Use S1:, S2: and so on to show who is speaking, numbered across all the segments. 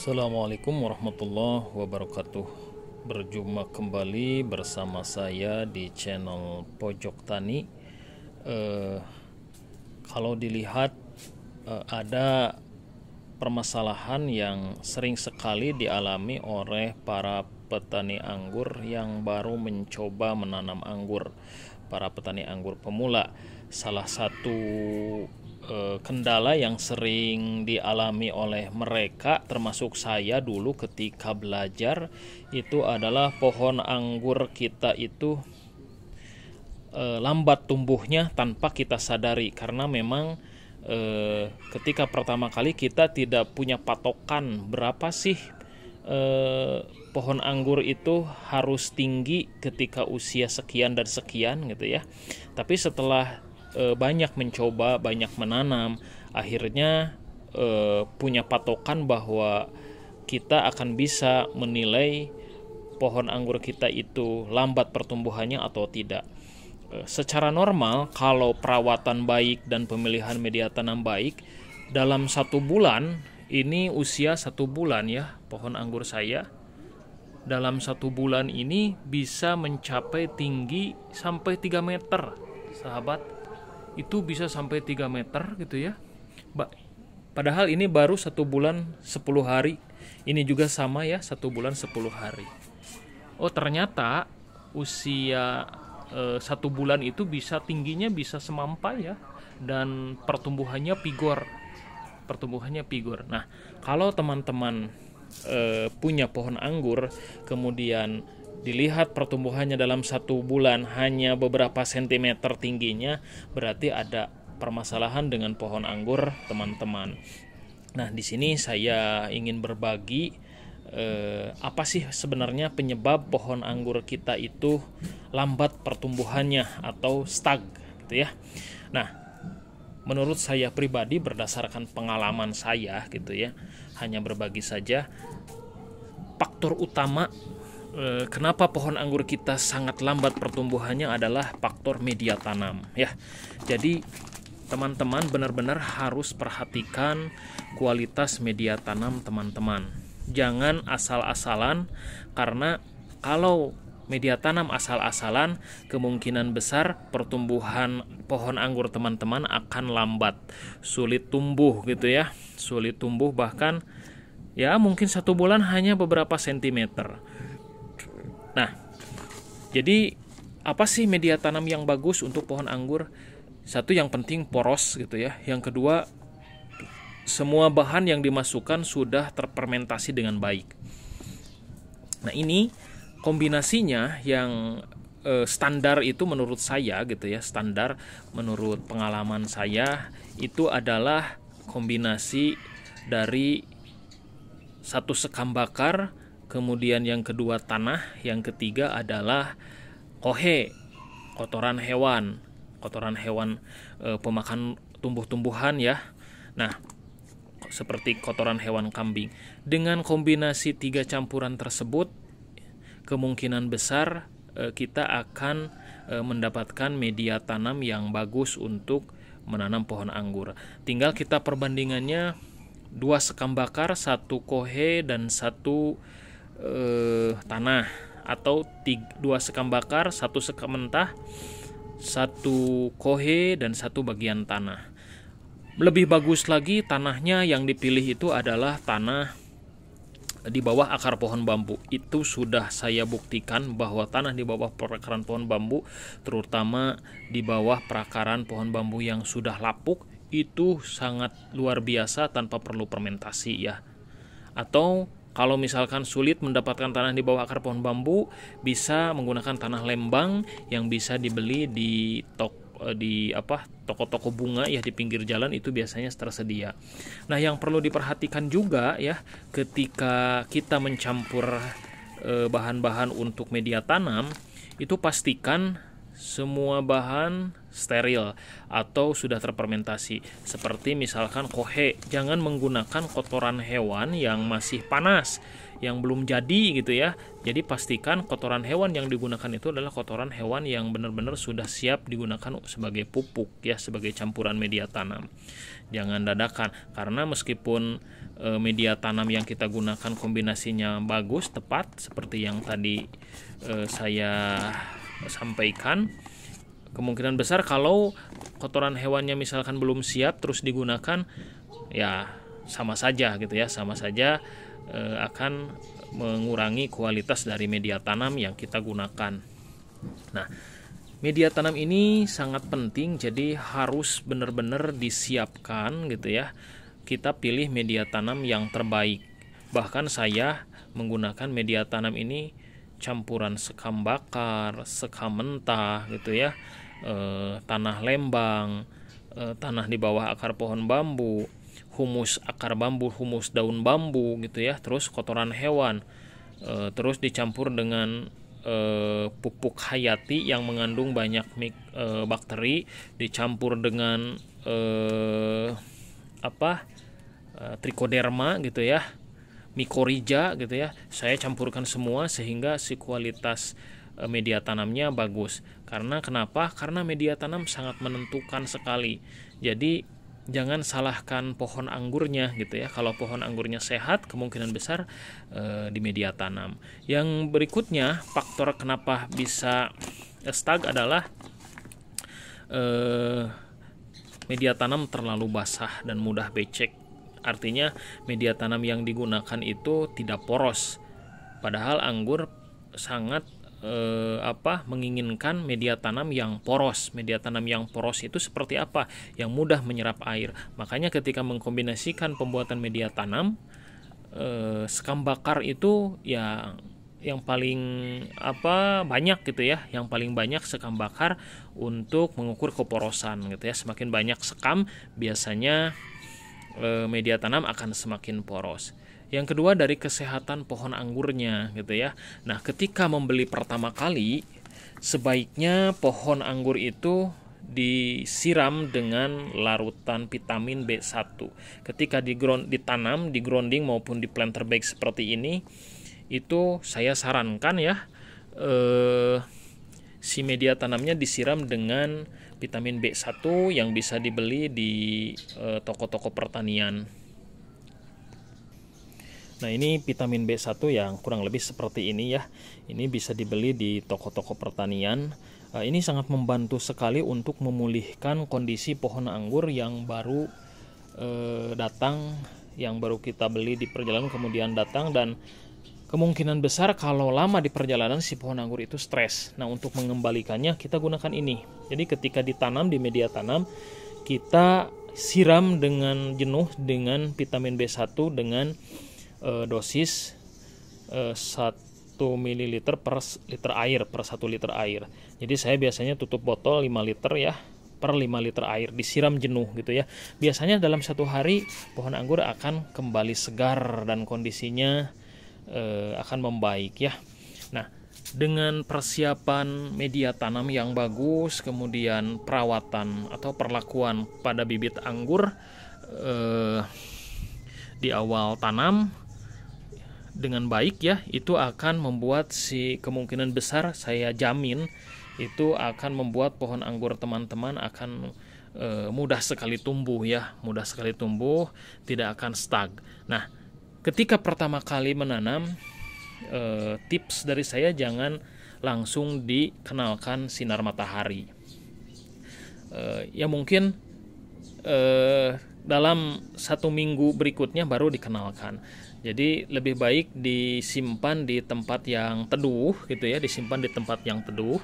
S1: Assalamualaikum warahmatullahi wabarakatuh Berjumpa kembali bersama saya di channel Pojok Tani eh, Kalau dilihat eh, ada permasalahan yang sering sekali dialami oleh para petani anggur yang baru mencoba menanam anggur Para petani anggur pemula Salah satu Eh, kendala yang sering dialami oleh mereka termasuk saya dulu ketika belajar itu adalah pohon anggur kita itu e, lambat tumbuhnya tanpa kita sadari karena memang e, ketika pertama kali kita tidak punya patokan berapa sih e, pohon anggur itu harus tinggi ketika usia sekian dan sekian gitu ya tapi setelah e, banyak mencoba, banyak menanam, akhirnya e, punya patokan bahwa kita akan bisa menilai pohon anggur kita itu lambat pertumbuhannya atau tidak. E, secara normal, kalau perawatan baik dan pemilihan media tanam baik, dalam satu bulan ini usia satu bulan ya pohon anggur saya dalam satu bulan ini bisa mencapai tinggi sampai 3 meter, sahabat itu bisa sampai 3 meter gitu ya ba padahal ini baru satu bulan 10 hari ini juga sama ya satu bulan 10 hari oh ternyata usia eh, satu bulan itu bisa tingginya bisa semampai ya dan pertumbuhannya pigor pertumbuhannya pigor nah kalau teman-teman e, punya pohon anggur kemudian dilihat pertumbuhannya dalam satu bulan hanya beberapa sentimeter tingginya, berarti ada permasalahan dengan pohon anggur teman-teman. Nah, di sini saya ingin berbagi eh, apa sih sebenarnya penyebab pohon anggur kita itu lambat pertumbuhannya atau stag gitu ya. Nah, menurut saya pribadi berdasarkan pengalaman saya gitu ya, hanya berbagi saja faktor utama Eh, kenapa pohon anggur kita sangat lambat pertumbuhannya adalah faktor media tanam ya. Jadi teman-teman benar-benar harus perhatikan kualitas media tanam teman-teman. Jangan asal-asalan karena kalau media tanam asal-asalan kemungkinan besar pertumbuhan pohon anggur teman-teman akan lambat, sulit tumbuh gitu ya. Sulit tumbuh bahkan ya mungkin satu bulan hanya beberapa sentimeter jadi apa sih media tanam yang bagus untuk pohon anggur? Satu yang penting poros gitu ya. Yang kedua semua bahan yang dimasukkan sudah terpermentasi dengan baik. Nah, ini kombinasinya yang eh, standar itu menurut saya gitu ya, standar menurut pengalaman saya itu adalah kombinasi dari satu sekam bakar kemudian yang kedua tanah, yang ketiga adalah kohe, kotoran hewan, kotoran hewan e, pemakan tumbuh-tumbuhan ya. Nah, seperti kotoran hewan kambing. Dengan kombinasi tiga campuran tersebut, kemungkinan besar e, kita akan e, mendapatkan media tanam yang bagus untuk menanam pohon anggur. Tinggal kita perbandingannya dua sekam bakar, satu kohe dan satu eh, tanah atau tiga, dua sekam bakar, satu sekam mentah, satu kohe dan satu bagian tanah. Lebih bagus lagi tanahnya yang dipilih itu adalah tanah di bawah akar pohon bambu itu sudah saya buktikan bahwa tanah di bawah perakaran pohon bambu terutama di bawah perakaran pohon bambu yang sudah lapuk itu sangat luar biasa tanpa perlu fermentasi ya atau kalau misalkan sulit mendapatkan tanah di bawah akar pohon bambu, bisa menggunakan tanah lembang yang bisa dibeli di toko eh, di apa toko-toko bunga ya di pinggir jalan itu biasanya tersedia. Nah, yang perlu diperhatikan juga ya ketika kita mencampur eh, bahan-bahan untuk media tanam itu pastikan semua bahan steril atau sudah terfermentasi seperti misalkan kohe jangan menggunakan kotoran hewan yang masih panas yang belum jadi gitu ya jadi pastikan kotoran hewan yang digunakan itu adalah kotoran hewan yang benar-benar sudah siap digunakan sebagai pupuk ya sebagai campuran media tanam jangan dadakan karena meskipun e, media tanam yang kita gunakan kombinasinya bagus tepat seperti yang tadi e, saya sampaikan kemungkinan besar kalau kotoran hewannya misalkan belum siap terus digunakan ya sama saja gitu ya sama saja eh, akan mengurangi kualitas dari media tanam yang kita gunakan nah media tanam ini sangat penting jadi harus benar-benar disiapkan gitu ya kita pilih media tanam yang terbaik bahkan saya menggunakan media tanam ini campuran sekam bakar, sekam mentah gitu ya, e, tanah lembang, e, tanah di bawah akar pohon bambu, humus akar bambu, humus daun bambu gitu ya, terus kotoran hewan, e, terus dicampur dengan e, pupuk hayati yang mengandung banyak mik, e, bakteri, dicampur dengan e, apa e, trichoderma gitu ya mikorija gitu ya saya campurkan semua sehingga si kualitas eh, media tanamnya bagus karena kenapa karena media tanam sangat menentukan sekali jadi jangan salahkan pohon anggurnya gitu ya kalau pohon anggurnya sehat kemungkinan besar e, di media tanam yang berikutnya faktor kenapa bisa eh, stag adalah e, media tanam terlalu basah dan mudah becek Artinya media tanam yang digunakan itu tidak poros. Padahal anggur sangat eh, apa menginginkan media tanam yang poros. Media tanam yang poros itu seperti apa? Yang mudah menyerap air. Makanya ketika mengkombinasikan pembuatan media tanam eh, sekam bakar itu ya yang paling apa banyak gitu ya, yang paling banyak sekam bakar untuk mengukur keporosan gitu ya. Semakin banyak sekam biasanya Eh, media tanam akan semakin poros. Yang kedua dari kesehatan pohon anggurnya gitu ya. Nah, ketika membeli pertama kali sebaiknya pohon anggur itu disiram dengan larutan vitamin B1. Ketika di ground, ditanam di grounding maupun di planter bag seperti ini, itu saya sarankan ya eh si media tanamnya disiram dengan vitamin B1 yang bisa dibeli di eh, toko-toko e, pertanian. Nah, ini vitamin B1 yang kurang lebih seperti ini ya. Ini bisa dibeli di toko-toko pertanian. E, ini sangat membantu sekali untuk memulihkan kondisi pohon anggur yang baru e, datang yang baru kita beli di perjalanan kemudian datang dan Kemungkinan besar kalau lama di perjalanan si pohon anggur itu stres. Nah, untuk mengembalikannya kita gunakan ini. Jadi ketika ditanam di media tanam, kita siram dengan jenuh dengan vitamin B1 dengan e, dosis e, 1 ml per liter air per 1 liter air. Jadi saya biasanya tutup botol 5 liter ya per 5 liter air disiram jenuh gitu ya biasanya dalam satu hari pohon anggur akan kembali segar dan kondisinya e, akan membaik ya. Nah, dengan persiapan media tanam yang bagus, kemudian perawatan atau perlakuan pada bibit anggur e, di awal tanam dengan baik ya, itu akan membuat si kemungkinan besar saya jamin itu akan membuat pohon anggur teman-teman akan e, mudah sekali tumbuh ya, mudah sekali tumbuh, tidak akan stag. Nah, ketika pertama kali menanam eh, tips dari saya jangan langsung dikenalkan sinar matahari eh, ya mungkin eh, dalam satu minggu berikutnya baru dikenalkan jadi lebih baik disimpan di tempat yang teduh gitu ya disimpan di tempat yang teduh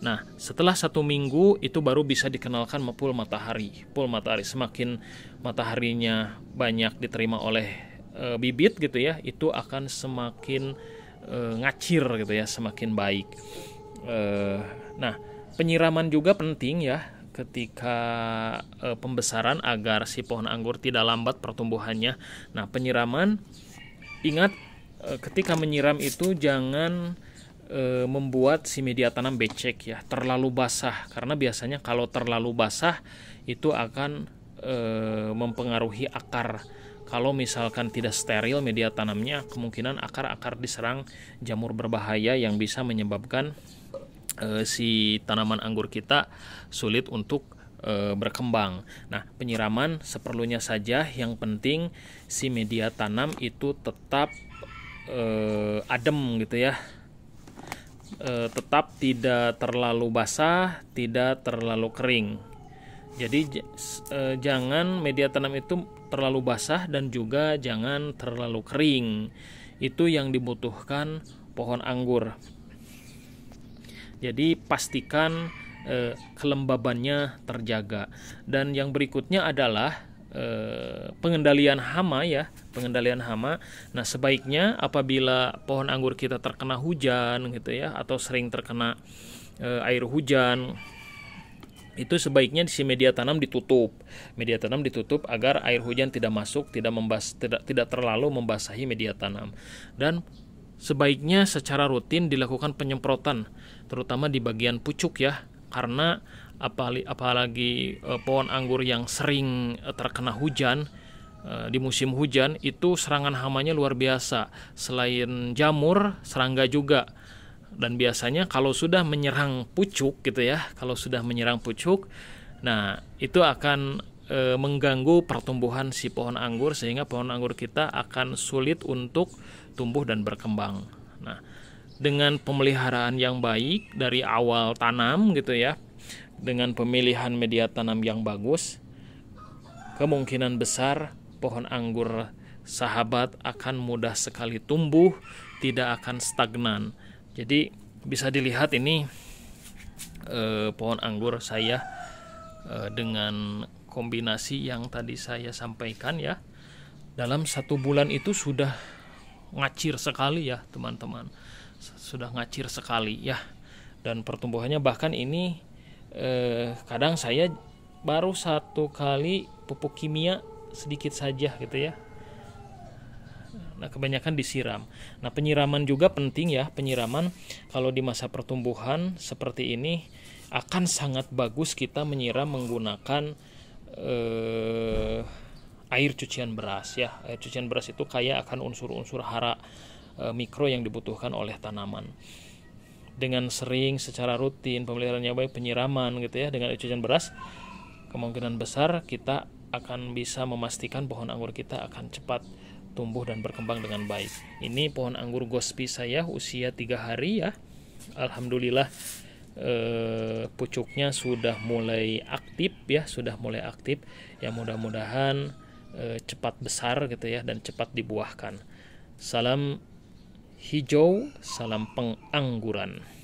S1: Nah, setelah satu minggu itu baru bisa dikenalkan mepul matahari. Pul matahari semakin mataharinya banyak diterima oleh e, bibit gitu ya itu akan semakin e, ngacir gitu ya semakin baik e, nah penyiraman juga penting ya ketika e, pembesaran agar si pohon anggur tidak lambat pertumbuhannya nah penyiraman ingat e, ketika menyiram itu jangan membuat si media tanam becek ya terlalu basah karena biasanya kalau terlalu basah itu akan e, mempengaruhi akar kalau misalkan tidak steril media tanamnya, kemungkinan akar-akar diserang jamur berbahaya yang bisa menyebabkan e, si tanaman anggur kita sulit untuk e, berkembang. Nah, penyiraman seperlunya saja. Yang penting si media tanam itu tetap e, adem gitu ya E, tetap tidak terlalu basah, tidak terlalu kering. Jadi e, jangan media tanam itu terlalu basah dan juga jangan terlalu kering. Itu yang dibutuhkan pohon anggur. Jadi pastikan eh, kelembabannya terjaga. Dan yang berikutnya adalah eh, pengendalian hama ya, pengendalian hama. Nah, sebaiknya apabila pohon anggur kita terkena hujan gitu ya atau sering terkena eh, air hujan itu sebaiknya si media tanam ditutup. Media tanam ditutup agar air hujan tidak masuk, tidak membas tidak tidak terlalu membasahi media tanam. Dan sebaiknya secara rutin dilakukan penyemprotan terutama di bagian pucuk ya karena apalagi, apalagi eh, pohon anggur yang sering eh, terkena hujan eh, di musim hujan itu serangan hamanya luar biasa selain jamur serangga juga dan biasanya kalau sudah menyerang pucuk gitu ya kalau sudah menyerang pucuk nah itu akan e, mengganggu pertumbuhan si pohon anggur sehingga pohon anggur kita akan sulit untuk tumbuh dan berkembang nah dengan pemeliharaan yang baik dari awal tanam gitu ya dengan pemilihan media tanam yang bagus kemungkinan besar pohon anggur sahabat akan mudah sekali tumbuh tidak akan stagnan jadi bisa dilihat ini eh, pohon anggur saya eh, dengan kombinasi yang tadi saya sampaikan ya. Dalam satu bulan itu sudah ngacir sekali ya teman-teman. Sudah ngacir sekali ya. Dan pertumbuhannya bahkan ini eh, kadang saya baru satu kali pupuk kimia sedikit saja gitu ya Nah, kebanyakan disiram. Nah, penyiraman juga penting ya. Penyiraman kalau di masa pertumbuhan seperti ini akan sangat bagus kita menyiram menggunakan eh, air cucian beras ya. Air cucian beras itu kaya akan unsur-unsur hara eh, mikro yang dibutuhkan oleh tanaman. Dengan sering secara rutin pemeliharaannya baik penyiraman gitu ya dengan air cucian beras kemungkinan besar kita akan bisa memastikan pohon anggur kita akan cepat tumbuh dan berkembang dengan baik. Ini pohon anggur gospi saya usia tiga hari ya. Alhamdulillah eh, pucuknya sudah mulai aktif ya, sudah mulai aktif. Ya mudah-mudahan eh, cepat besar gitu ya dan cepat dibuahkan. Salam hijau, salam pengangguran.